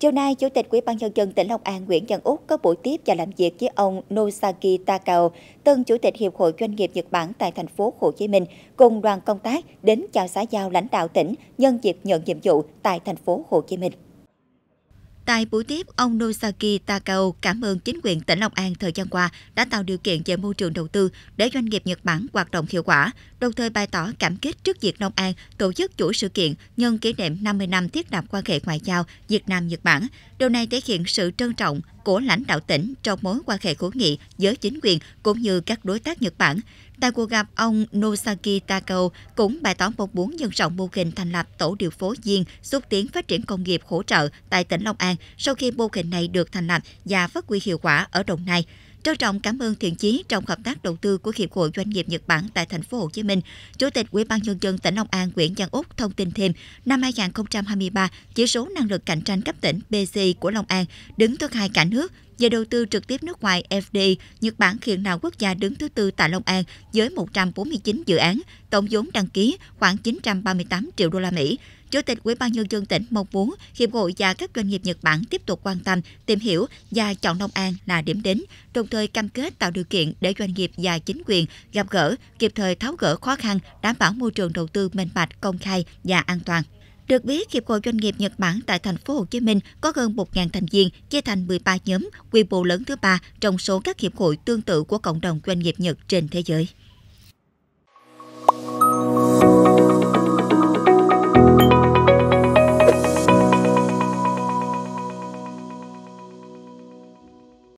Chiều nay, Chủ tịch Ủy ban Nhân dân tỉnh Long An Nguyễn Văn Úc có buổi tiếp và làm việc với ông Nosaki Takao, tân Chủ tịch Hiệp hội Doanh nghiệp Nhật Bản tại thành phố Hồ Chí Minh, cùng đoàn công tác đến chào xã giao lãnh đạo tỉnh nhân dịp nhận nhiệm vụ tại thành phố Hồ Chí Minh. Tại buổi tiếp, ông Nosaki Takao cảm ơn chính quyền tỉnh Long An thời gian qua đã tạo điều kiện về môi trường đầu tư để doanh nghiệp Nhật Bản hoạt động hiệu quả, đồng thời bày tỏ cảm kích trước việc Long An tổ chức chuỗi sự kiện nhân kỷ niệm 50 năm thiết lập quan hệ ngoại giao Việt Nam-Nhật Bản. Điều này thể hiện sự trân trọng của lãnh đạo tỉnh trong mối quan hệ hữu nghị với chính quyền cũng như các đối tác Nhật Bản. Tại cuộc gặp, ông Nosaki Takao cũng bày tỏ mong muốn nhân rộng mô hình thành lập tổ điều phối viên xúc tiến phát triển công nghiệp hỗ trợ tại tỉnh Long An sau khi mô hình này được thành lập và phát huy hiệu quả ở Đồng Nai. Trân trọng cảm ơn thiện chí trong hợp tác đầu tư của Hiệp hội Doanh nghiệp Nhật Bản tại thành phố Hồ Chí Minh. Chủ tịch Ủy ban nhân dân tỉnh Long An Nguyễn Văn Úc thông tin thêm, năm 2023, chỉ số năng lực cạnh tranh cấp tỉnh BC của Long An đứng thứ hai cả nước về đầu tư trực tiếp nước ngoài FDI, Nhật Bản hiện là quốc gia đứng thứ tư tại Long An với 149 dự án, tổng vốn đăng ký khoảng 938 triệu đô la Mỹ. Chủ tịch Ủy ban nhân dân tỉnh mong muốn hiệp hội và các doanh nghiệp Nhật Bản tiếp tục quan tâm, tìm hiểu và chọn Long An là điểm đến, đồng thời cam kết tạo điều kiện để doanh nghiệp và chính quyền gặp gỡ, kịp thời tháo gỡ khó khăn, đảm bảo môi trường đầu tư minh bạch, công khai và an toàn. Được biết, Hiệp hội Doanh nghiệp Nhật Bản tại thành phố Hồ Chí Minh có hơn 1.000 thành viên, chia thành 13 nhóm, quy mô lớn thứ ba trong số các hiệp hội tương tự của cộng đồng doanh nghiệp Nhật trên thế giới.